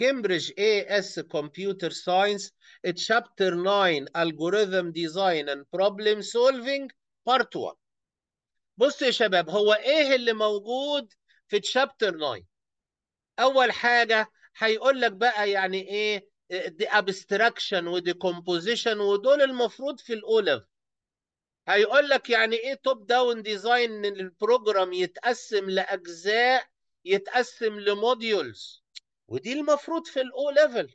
اي اس كمبيوتر ساينس تشابتر 9 Algorithm Design and Problem Solving Part 1 بصوا يا شباب هو ايه اللي موجود في تشابتر 9 اول حاجة هيقول لك بقى يعني ايه دي abstraction ودي كومبوزيشن ودول المفروض في الاولى هيقول لك يعني ايه توب داون ديزاين ان البروجرام يتقسم لاجزاء يتقسم لموديولز ودي المفروض في الاو ليفل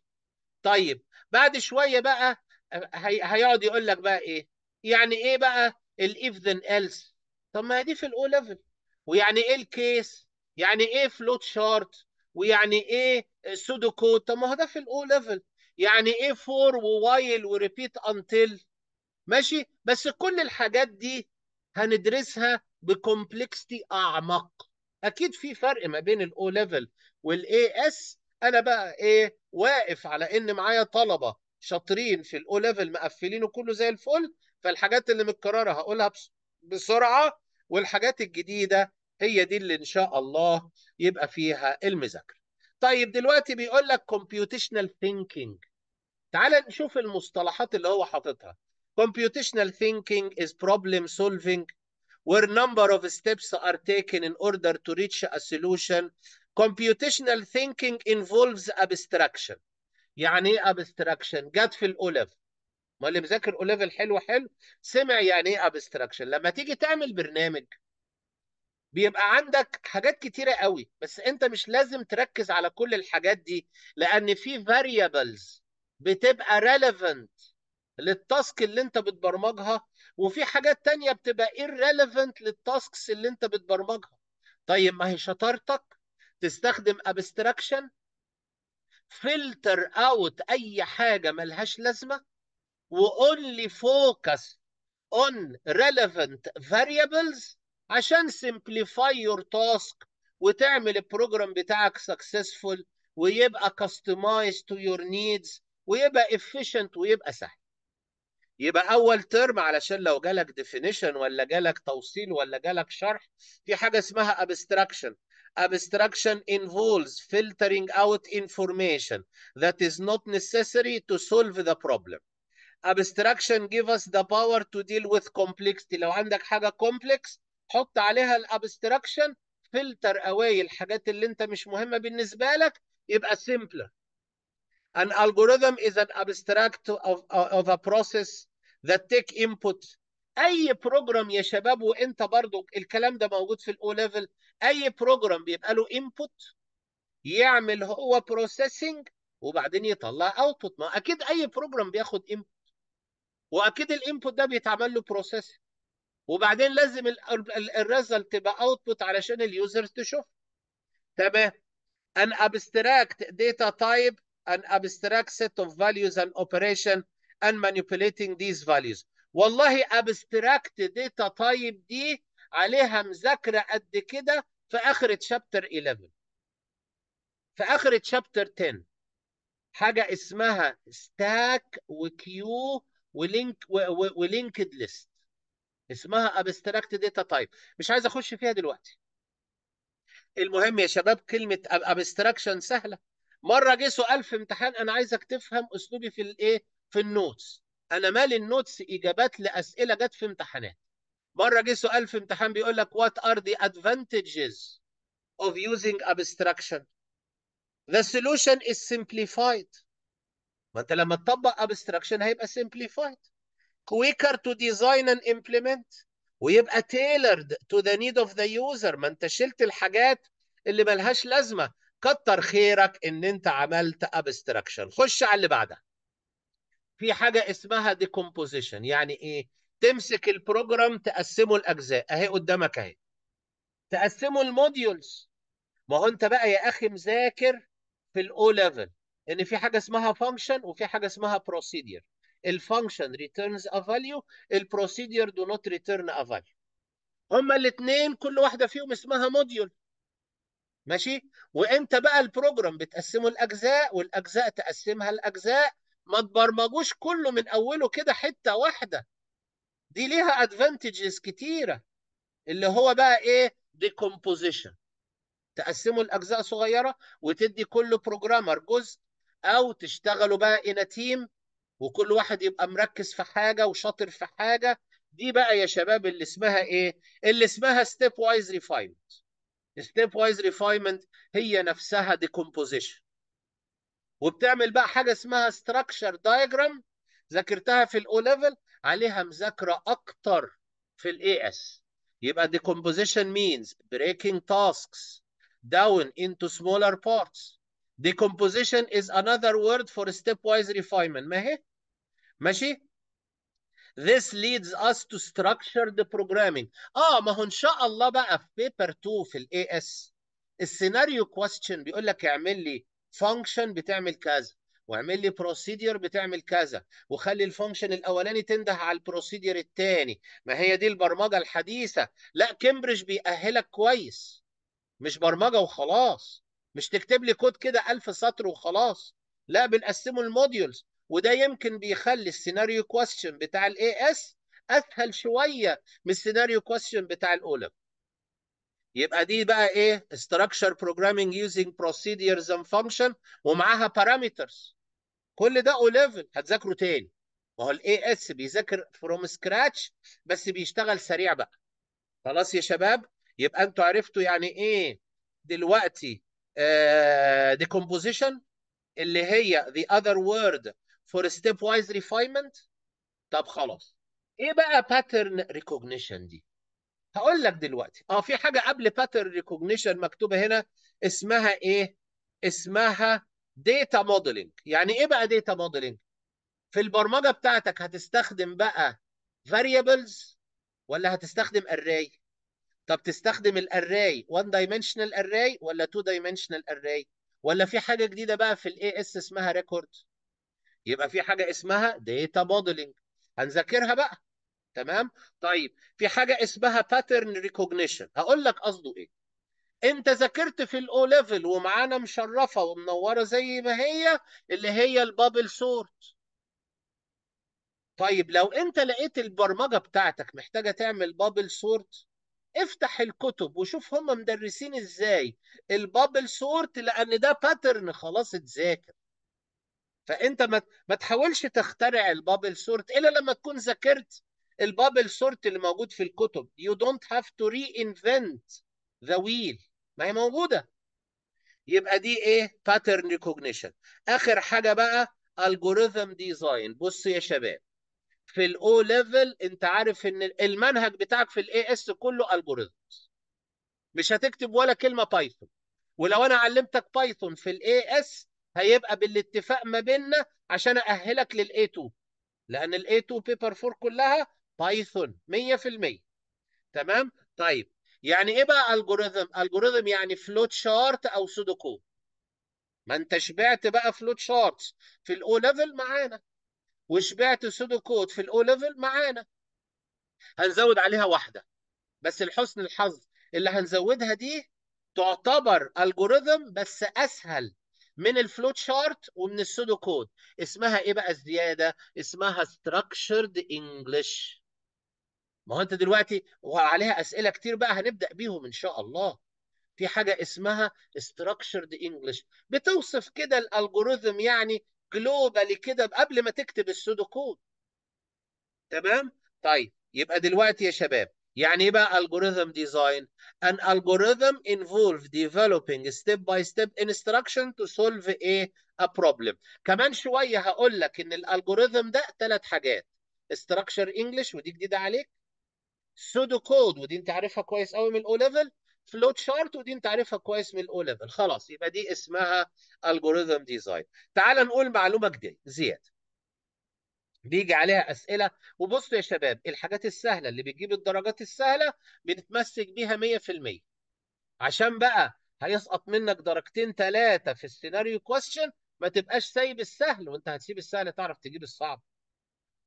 طيب بعد شويه بقى هيقعد يقول لك بقى ايه يعني ايه بقى الاف ذن ايلس طب ما هي دي في الاو ليفل ويعني ايه الكيس يعني ايه فلوت شارت ويعني ايه سودو كود طب ما هو ده في الاو ليفل يعني ايه فور ووايل وريبيت انتل ماشي بس كل الحاجات دي هندرسها بكومبلكستي اعمق اكيد في فرق ما بين الاو ليفل والاي اس انا بقى ايه واقف على ان معايا طلبه شاطرين في الاو ليفل مقفلين وكله زي الفل فالحاجات اللي متكرره هقولها بسرعه والحاجات الجديده هي دي اللي ان شاء الله يبقى فيها المذاكره. طيب دلوقتي بيقول لك كومبيوتيشنال ثينكينج تعال نشوف المصطلحات اللي هو حاططها. كومبيوتيشنال ثينكينج از بروبلم سولفينج where number of steps are taken in order to reach a solution computational thinking involves abstraction يعني ايه abstraction جت في الاولف ما اللي مذاكر اوليف الحلو حلو سمع يعني ايه abstraction لما تيجي تعمل برنامج بيبقى عندك حاجات كتيره قوي بس انت مش لازم تركز على كل الحاجات دي لان في variables بتبقى relevant للتاسك اللي انت بتبرمجها وفي حاجات تانية بتبقى irrelevant للتاسكس اللي انت بتبرمجها طيب ما هي شطارتك تستخدم ابستراكشن فلتر اوت اي حاجه ملهاش لازمه واونلي فوكس اون ريليفنت فاريبلز عشان سمبليفاي يور تاسك وتعمل البروجرام بتاعك سكسسفول ويبقى كاستمايز تو يور نيدز ويبقى efficient ويبقى سهل يبقى اول ترم علشان لو جالك ديفينيشن ولا جالك توصيل ولا جالك شرح في حاجه اسمها ابستراكشن abstraction involves filtering out information that is not necessary to solve the problem. Abstraction gives us the power to deal with complexity. لو عندك حاجة complex حط عليها الابستراكشن filter away الحاجات اللي انت مش مهمة بالنسبة لك يبقى simpler. An algorithm is an abstract of, of a process that take input اي بروجرام يا شباب وانت برضو الكلام ده موجود في الاو ليفل اي بروجرام بيبقى له انبوت يعمل هو بروسيسنج وبعدين يطلع اوتبوت ما اكيد اي بروجرام بياخد انبوت واكيد الانبوت ده بيتعمل له بروسيسنج وبعدين لازم الريزلت تبقى اوتبوت علشان اليوزر تشوف تمام ان abstract data type ان abstract set of values and اوبريشن and manipulating these values والله ابستراكت داتا تايب دي عليها مذاكره قد كده في اخر تشابتر 11 في اخر تشابتر 10 حاجه اسمها ستاك وكيو ولينك ولينكد ليست اسمها ابستراكت داتا تايب مش عايز اخش فيها دلوقتي المهم يا شباب كلمه ابستراكشن سهله مره جه سؤال في امتحان انا عايزك تفهم اسلوبي في الايه في النوتس انا مالي النوتس اجابات لاسئله جت في امتحانات مره جه سؤال في امتحان بيقول لك what are the advantages of using abstraction the solution is simplified ما انت لما تطبق abstraction هيبقى simplified quicker to design and implement ويبقى tailored to the need of the user ما انت شلت الحاجات اللي ملهاش لازمه كتر خيرك ان انت عملت abstraction خش على اللي بعدها في حاجه اسمها ديكومبوزيشن يعني ايه تمسك البروجرام تقسمه لاجزاء اهي قدامك اهي تقسمه الموديولز ما هو انت بقى يا اخي مذاكر في الاو ليفل ان في حاجه اسمها فانكشن وفي حاجه اسمها بروسيدير الفانكشن ريتيرنز ا فاليو البروسيدير دو نوت ريتيرن ا فاليو هما الاثنين كل واحده فيهم اسمها موديول ماشي وانت بقى البروجرام بتقسمه لاجزاء والاجزاء تقسمها لاجزاء ما تبرمجوش كله من اوله كده حته واحده دي ليها ادفانتجز كتيره اللي هو بقى ايه ديكومبوزيشن تقسموا لاجزاء صغيره وتدي كل بروجرامر جزء او تشتغلوا بقى ان تيم وكل واحد يبقى مركز في حاجه وشاطر في حاجه دي بقى يا شباب اللي اسمها ايه اللي اسمها ستيب وايز ريفاينمنت ستيب وايز ريفاينمنت هي نفسها ديكومبوزيشن وبتعمل بقى حاجه اسمها ستراكشر دايجرام ذاكرتها في الاو ليفل عليها مذاكره اكتر في الاي اس يبقى decomposition means breaking tasks down into smaller parts decomposition is another word for stepwise refinement ما هي ماشي This leads us to structured programming. اه ما هو ان شاء الله بقى في بيبر 2 في الـ AS السيناريو question بيقول لك اعمل لي فانكشن بتعمل كذا واعمل لي بروسيدير بتعمل كذا وخلي الفانكشن الاولاني تنده على البروسيدير الثاني ما هي دي البرمجه الحديثه لا كامبريدج بيأهلك كويس مش برمجه وخلاص مش تكتب لي كود كده ألف سطر وخلاص لا بنقسمه الموديولز وده يمكن بيخلي السيناريو كويستشن بتاع الاي اس اسهل شويه من السيناريو كويستشن بتاع الاولم يبقى دي بقى ايه structure programming using procedures and function ومعاها parameters كل ده او ليفل هتذاكره تاني ما هو الاي اس بيذاكر فروم سكراتش بس بيشتغل سريع بقى خلاص يا شباب يبقى انتوا عرفتوا يعني ايه دلوقتي ديكومبوزيشن آه، uh, اللي هي the other word for stepwise refinement طب خلاص ايه بقى pattern recognition دي هقول لك دلوقتي اه في حاجه قبل باترن ريكوجنيشن مكتوبه هنا اسمها ايه اسمها داتا موديلنج يعني ايه بقى داتا موديلنج في البرمجه بتاعتك هتستخدم بقى فاريبلز ولا هتستخدم اراي طب تستخدم الاراي 1 دايمنشنال اراي ولا 2 دايمنشنال اراي ولا في حاجه جديده بقى في الاي اس اسمها ريكورد يبقى في حاجه اسمها داتا موديلنج هنذاكرها بقى تمام طيب في حاجه اسمها باترن ريكوجنيشن هقول لك قصده ايه انت ذاكرت في الاو ليفل ومعانا مشرفه ومنوره زي ما هي اللي هي البابل سورت طيب لو انت لقيت البرمجه بتاعتك محتاجه تعمل بابل سورت افتح الكتب وشوف هم مدرسين ازاي البابل سورت لان ده باترن خلاص اتذاكر فانت ما ما تحاولش تخترع البابل سورت الا لما تكون ذاكرت البابل سورت اللي موجود في الكتب you don't have to reinvent the wheel ما هي موجودة يبقى دي ايه باترن ريكوجنيشن اخر حاجة بقى الجوريزم ديزاين بص يا شباب في الاو ليفل انت عارف ان المنهج بتاعك في الاي اس كله الجوريزمز مش هتكتب ولا كلمه بايثون ولو انا علمتك بايثون في الاي اس هيبقى بالاتفاق ما بيننا عشان ااهلك للاي 2 لان الاي 2 بيبر 4 كلها بايثون 100% تمام طيب يعني ايه بقى الجوريزم الجوريزم يعني فلوت شارت او سودو كود ما انت شبعت بقى فلوت شارت في الاو ليفل معانا وشبعت سودو كود في الاو ليفل معانا هنزود عليها واحده بس لحسن الحظ اللي هنزودها دي تعتبر الجوريزم بس اسهل من الفلوت شارت ومن السودو كود اسمها ايه بقى الزياده اسمها structured English ما هو انت دلوقتي وعليها اسئله كتير بقى هنبدا بيهم ان شاء الله في حاجه اسمها structured English بتوصف كده الالجوريزم يعني جلوبالي كده قبل ما تكتب السودو كود تمام طيب يبقى دلوقتي يا شباب يعني ايه بقى algorithm design an algorithm involve developing step by step instruction to solve a, a problem كمان شويه هقول لك ان الالجوريزم ده ثلاث حاجات structured English ودي جديده عليك سودو كود ودي انت عارفها كويس قوي من الاو ليفل فلو تشارت ودي انت عارفها كويس من الاو ليفل خلاص يبقى دي اسمها الجوريزم ديزاين تعال نقول معلومه جديده زياده بيجي عليها اسئله وبصوا يا شباب الحاجات السهله اللي بتجيب الدرجات السهله بنتمسك بيها 100% عشان بقى هيسقط منك درجتين ثلاثه في السيناريو كويشن ما تبقاش سايب السهل وانت هتسيب السهل تعرف تجيب الصعب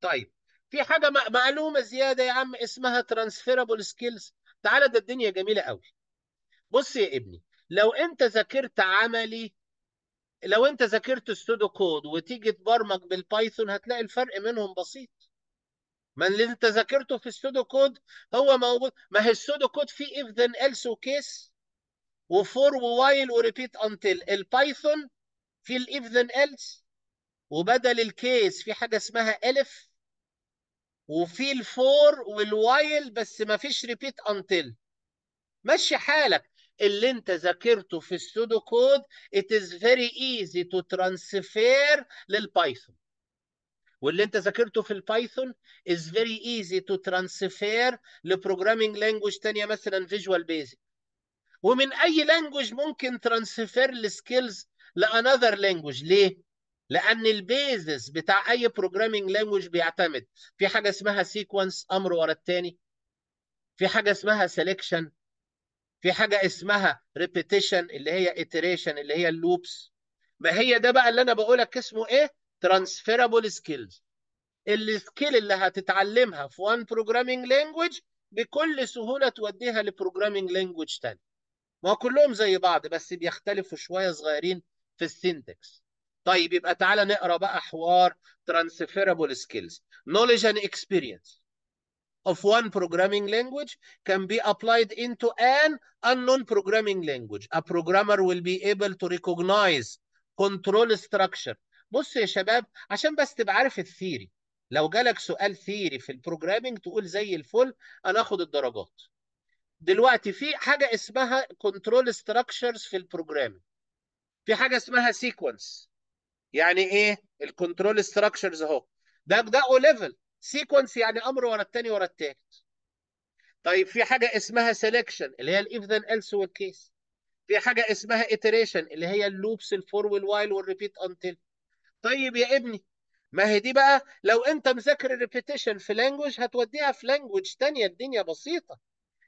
طيب في حاجه معلومه زياده يا عم اسمها ترانسفيربل سكيلز تعالى ده الدنيا جميله قوي بص يا ابني لو انت ذاكرت عملي لو انت ذاكرت السودو كود وتيجي تبرمج بالبايثون هتلاقي الفرق منهم بسيط ما اللي انت ذاكرته في السودو كود هو موجود ما هي السودو كود فيه if then else وكيس وفور ووايل وريبيت انتل البايثون في الاف ذن else وبدل الكيس في حاجه اسمها الف وفي الفور والوايل بس ما فيش ريبيت انتل مشي حالك اللي انت ذاكرته في السودو كود it is very easy to transfer للبايثون واللي انت ذاكرته في البايثون is very easy to transfer لبروجرامينج لانجوج تانية مثلا فيجوال بيزك ومن اي لانجوج ممكن ترانسفير لسكيلز لانذر لانجوج ليه؟ لان البيزس بتاع اي بروجرامنج لانجوج بيعتمد في حاجه اسمها سيكونس امر ورا الثاني في حاجه اسمها سيلكشن في حاجه اسمها ريبيتيشن اللي هي iteration اللي هي اللوبس ما هي ده بقى اللي انا بقولك اسمه ايه ترانسفيرابل سكيلز السكيل اللي هتتعلمها في وان بروجرامنج لانجوج بكل سهوله توديها لبروجرامنج لانجوج تاني ما كلهم زي بعض بس بيختلفوا شويه صغيرين في السينتكس طيب يبقى تعالى نقرا بقى حوار transferable skills knowledge and experience of one programming language can be applied into an unknown programming language a programmer will be able to recognize control structure بص يا شباب عشان بس تبقى عارف الثيري لو جالك سؤال ثيري في البروجرامينج تقول زي الفل انا اخد الدرجات دلوقتي في حاجه اسمها كنترول structures في البروجرامينج في حاجه اسمها sequence يعني ايه الكنترول ستراكشرز اهو ده ده او ليفل سيكونس يعني امر ورا الثاني ورا الثالث طيب في حاجه اسمها سيلكشن اللي هي الاف ذن ايلس والكيس في حاجه اسمها اتريشن اللي هي اللوبس الفور والوايل والريبيت انتل طيب يا ابني ما هي دي بقى لو انت مذاكر الريبيتيشن في لانجوج هتوديها في لانجوج ثانيه الدنيا بسيطه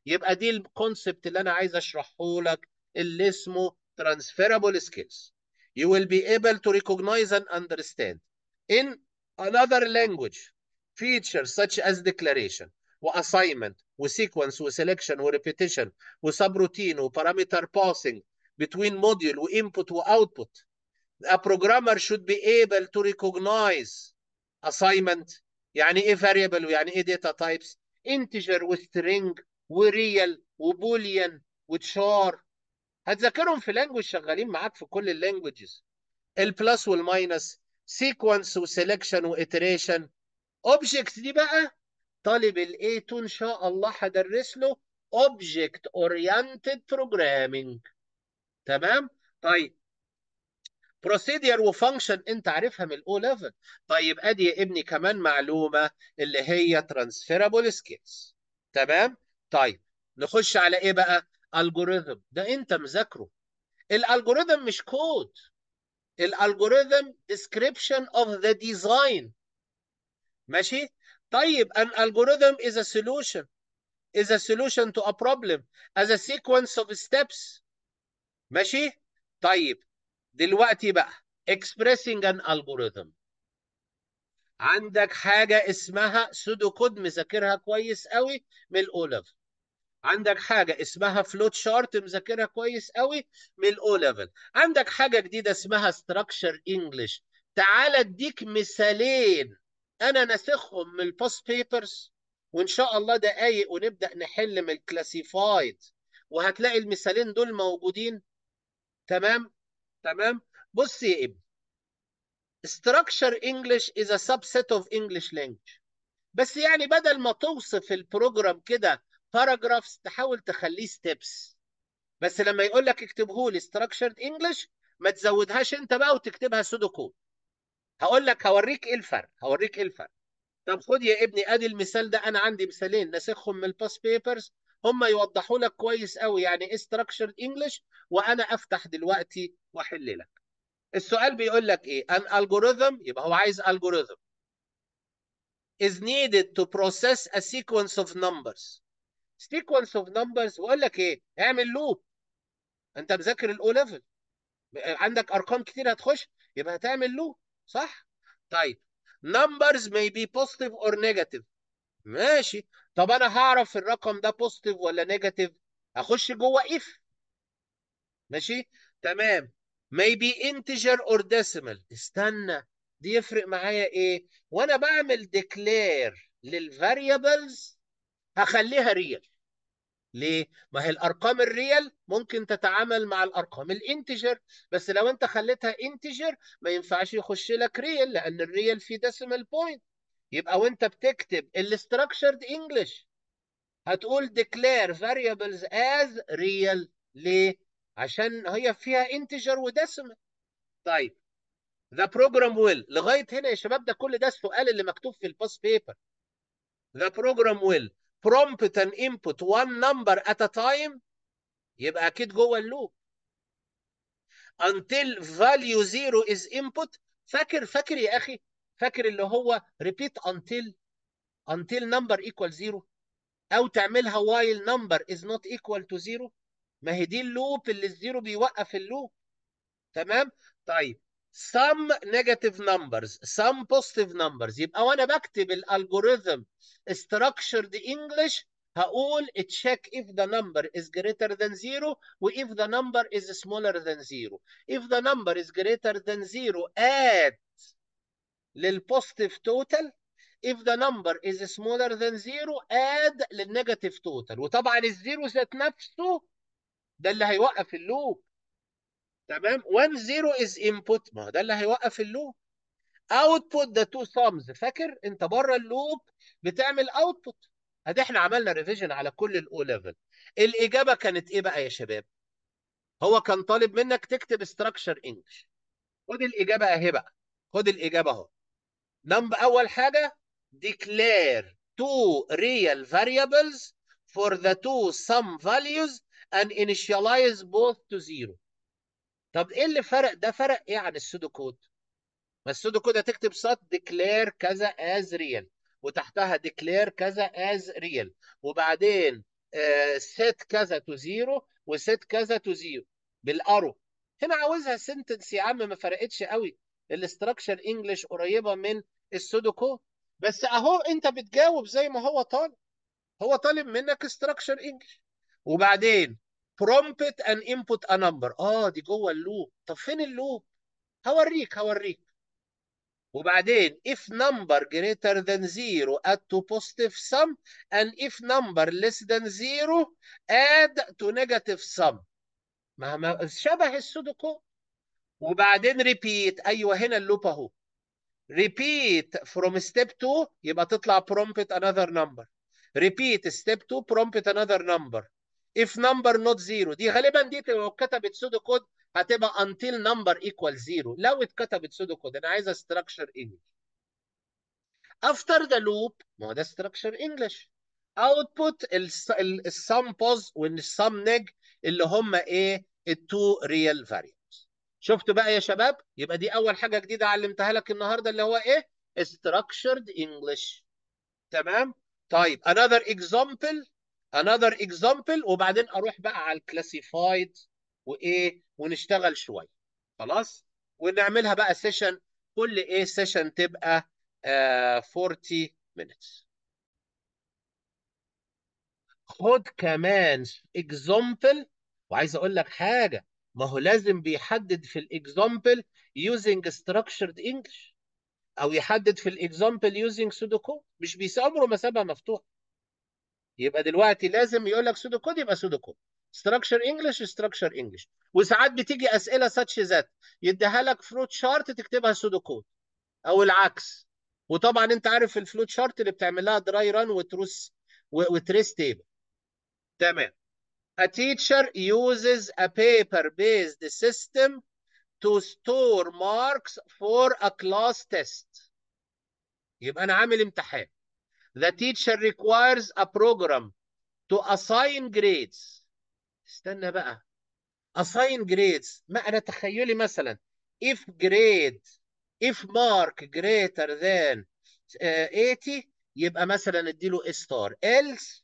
يبقى دي الكونسبت اللي انا عايز اشرحه لك اللي اسمه ترانسفيرابل سكيلز you will be able to recognize and understand in another language features such as declaration or assignment, sequence, selection, or repetition, or subroutine, or parameter passing between module input, or output. a programmer should be able to recognize assignment يعني ايه variable يعني ايه data types integer with with string, real, with boolean, with char. هتذاكرهم في لانجوج شغالين معاك في كل اللانجوجز البلس والماينس سيكونس وسيلكشن واتريشن اوبجكت دي بقى طالب الاي 2 ان شاء الله هدرس له اوبجكت اورينتد بروجرامنج تمام طيب بروسيدير وفانكشن انت عارفها من الاو ليفل طيب ادي يا ابني كمان معلومه اللي هي ترانسفيرابل سكيلز تمام طيب نخش على ايه بقى الجوريزم ده انت مذاكره الالجوريزم مش كود الالجوريزم description of the design ماشي طيب an algorithm is a solution is a solution to a problem as a sequence of steps ماشي طيب دلوقتي بقى expressing an algorithm عندك حاجة اسمها سودو كود مذاكرها كويس قوي من الأولف عندك حاجه اسمها فلوت شارت مذاكرها كويس قوي من الاو ليفل عندك حاجه جديده اسمها ستراكشر انجلش تعال اديك مثالين انا ناسخهم من الباست بيبرز وان شاء الله دقايق ونبدا نحل من الكلاسيفايد وهتلاقي المثالين دول موجودين تمام تمام بص يا ابني structure English is a subset of English language بس يعني بدل ما توصف البروجرام كده باراجرافز تحاول تخليه ستيبس بس لما يقول لك اكتبه لي ستراكشرد انجلش ما تزودهاش انت بقى وتكتبها سودو كود هقول لك هوريك ايه الفرق هوريك ايه الفرق طب خد يا ابني ادي المثال ده انا عندي مثالين ناسخهم من الباس بيبرز هم يوضحوا لك كويس قوي يعني ايه ستراكشرد انجلش وانا افتح دلوقتي واحل لك السؤال بيقول لك ايه ان الجوريثم يبقى هو عايز الجوريثم is needed to process a sequence of numbers سيكونس اوف نمبرز بقول لك ايه اعمل لوب انت مذاكر الاو ليفل عندك ارقام كتير هتخش يبقى هتعمل لوب صح طيب numbers may be positive or negative ماشي طب انا هعرف الرقم ده بوزيتيف ولا نيجاتيف اخش جوه if ماشي تمام may be integer or decimal استنى دي يفرق معايا ايه وانا بعمل declare للفاريبلز هخليها real ليه؟ ما هي الارقام الريال ممكن تتعامل مع الارقام الانتجر بس لو انت خليتها انتجر ما ينفعش يخش لك ريال لان الريال فيه ديسيمال بوينت يبقى وانت بتكتب الاستراكشرد انجلش هتقول declare variables as real ليه؟ عشان هي فيها انتجر وديسيمال طيب ذا بروجرام ويل لغايه هنا يا شباب ده كل ده السؤال اللي مكتوب في الباس بيبر ذا بروجرام ويل prompt and input one number at a time يبقى اكيد جوه اللوب until value zero is input فاكر فاكر يا اخي فاكر اللي هو repeat until until number equal zero او تعملها while number is not equal to zero ما هي دي اللوب اللي الزيرو بيوقف اللوب تمام طيب some negative numbers some positive numbers يبقى وانا بكتب الالجوريثم structured English هقول check if the number is greater than zero و if the number is smaller than zero if the number is greater than zero add للpositive total if the number is smaller than zero add للnegative total وطبعا الزيرو ذات نفسه ده اللي هيوقف اللوب تمام 1 0 از انبوت ما هو ده اللي هيوقف اللوب اوتبوت ده تو سامز فاكر انت بره اللوب بتعمل اوتبوت ادي احنا عملنا ريفيجن على كل الاو ليفل الاجابه كانت ايه بقى يا شباب هو كان طالب منك تكتب استراكشر انجلش خد الاجابه اهي بقى خد الاجابه اهو نمبر اول حاجه declare two real variables for the two sum values and initialize both to zero طب ايه اللي فرق ده فرق ايه عن السودو كود ما السودو كود هتكتب سات ديكلير كذا از ريال وتحتها ديكلير كذا از ريال وبعدين سيت آه، كذا تو زيرو وسيت كذا تو زيرو بالارو هنا عاوزها سنتنس يا عم ما فرقتش قوي الاستراكشر انجلش قريبه من السودو كود بس اهو انت بتجاوب زي ما هو طالب هو طالب منك استراكشر انجلش وبعدين برومبت ان انبوت ا نمبر اه دي جوه اللوب طب فين اللوب هوريك هوريك وبعدين if number greater than zero add to positive sum and if number less than zero add to negative sum ما شبه السودوكو وبعدين repeat ايوه هنا اللوب اهو repeat from step 2 يبقى تطلع prompt another number repeat step 2 prompt another number if number not zero دي غالبا دي لو اتكتبت سودو كود هتبقى until number equal zero لو اتكتبت سودو كود انا عايز استراكشر انجلش after the loop ما هو ده استراكشر انجلش output السم بوز والسم نج اللي هم ايه التو ريال فاريبلز شفتوا بقى يا شباب يبقى دي اول حاجه جديده علمتها لك النهارده اللي هو ايه structured English تمام طيب another example another example وبعدين اروح بقى على الكلاسيفايد وايه ونشتغل شويه خلاص ونعملها بقى سيشن كل ايه سيشن تبقى آه 40 minutes خد كمان example وعايز اقول لك حاجه ما هو لازم بيحدد في الاكزامبل using structured English او يحدد في الاكزامبل using سودوكو مش بيسامره عمره ما سابها مفتوحه يبقى دلوقتي لازم يقول لك سودو كود يبقى سودو كود ستراكشر انجلش ستراكشر انجلش وساعات بتيجي اسئله ساتش ذات يديها لك فلوت شارت تكتبها سودو كود او العكس وطبعا انت عارف الفلوت شارت اللي بتعمل لها دراي ران وتروس وتريس تيبل تمام A teacher uses a paper-based system to store marks for a class test. يبقى أنا عامل امتحان The teacher requires a program to assign grades. استنى بقى. Assign grades. ما أنا تخيلي مثلا if grade if mark greater than 80 يبقى مثلا اديله A star. Else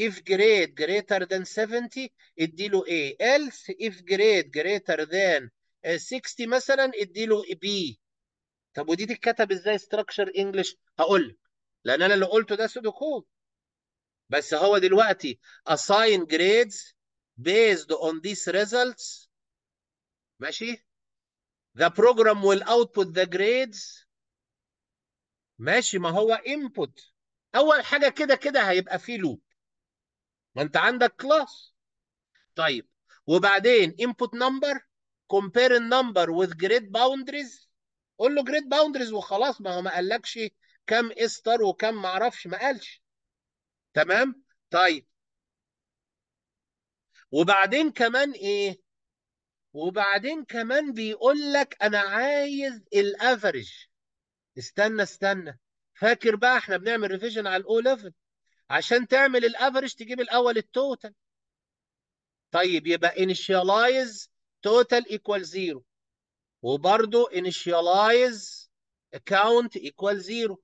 if grade greater than 70 اديله A. Else if grade greater than 60 مثلا اديله B. طب ودي تتكتب ازاي structure English؟ هقول لك لان انا اللي قلته ده سودو كود بس هو دلوقتي assign grades based on these results ماشي the program will output the grades ماشي ما هو input اول حاجه كده كده هيبقى فيه لوب ما انت عندك كلاس طيب وبعدين input number compare number with grid boundaries قول له grade boundaries وخلاص ما هو ما قالكش كم استر وكم معرفش ما قالش تمام طيب وبعدين كمان ايه وبعدين كمان بيقول لك انا عايز الافرج استنى استنى فاكر بقى احنا بنعمل ريفيجن على الاو ليفل عشان تعمل الافرج تجيب الاول التوتال طيب يبقى انيشيالايز توتال ايكوال زيرو وبرده انيشيالايز اكونت ايكوال زيرو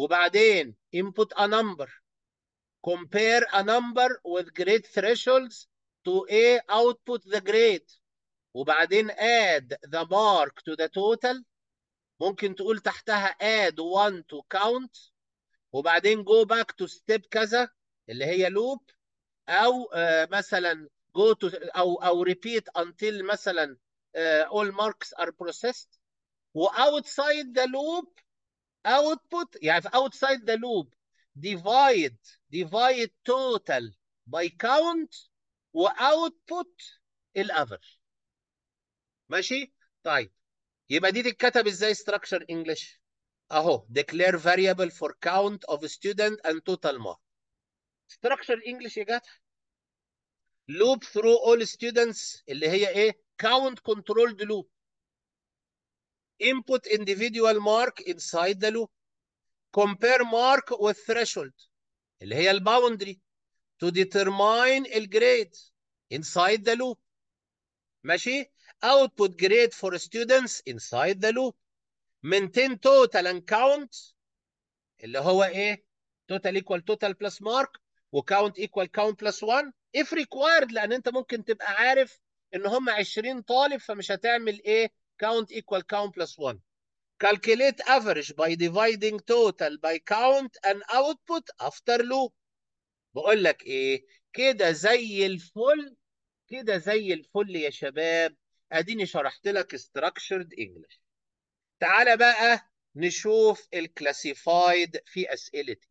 وبعدين input a number compare a number with grade thresholds to A output the grade وبعدين add the mark to the total ممكن تقول تحتها add one to count وبعدين go back to step كذا اللي هي loop او مثلا go to او او repeat until مثلا all marks are processed و outside the loop output يعني في outside the loop divide divide total by count و ال الافرج ماشي طيب يبقى دي تتكتب ازاي structure English اهو declare variable for count of student and total mark structure English يا جدع loop through all students اللي هي ايه count controlled loop input individual mark inside the loop compare mark with threshold اللي هي الباوندري to determine grade inside the loop ماشي output grade for students inside the loop maintain total and count اللي هو ايه total equal total plus mark count equal count plus 1 if required لان انت ممكن تبقى عارف ان هم 20 طالب فمش هتعمل ايه count equal count plus 1 calculate average by dividing total by count and output after loop بقول لك ايه كده زي الفل كده زي الفل يا شباب اديني شرحت لك structured English تعالى بقى نشوف الكلاسيفايد في اسئلتي.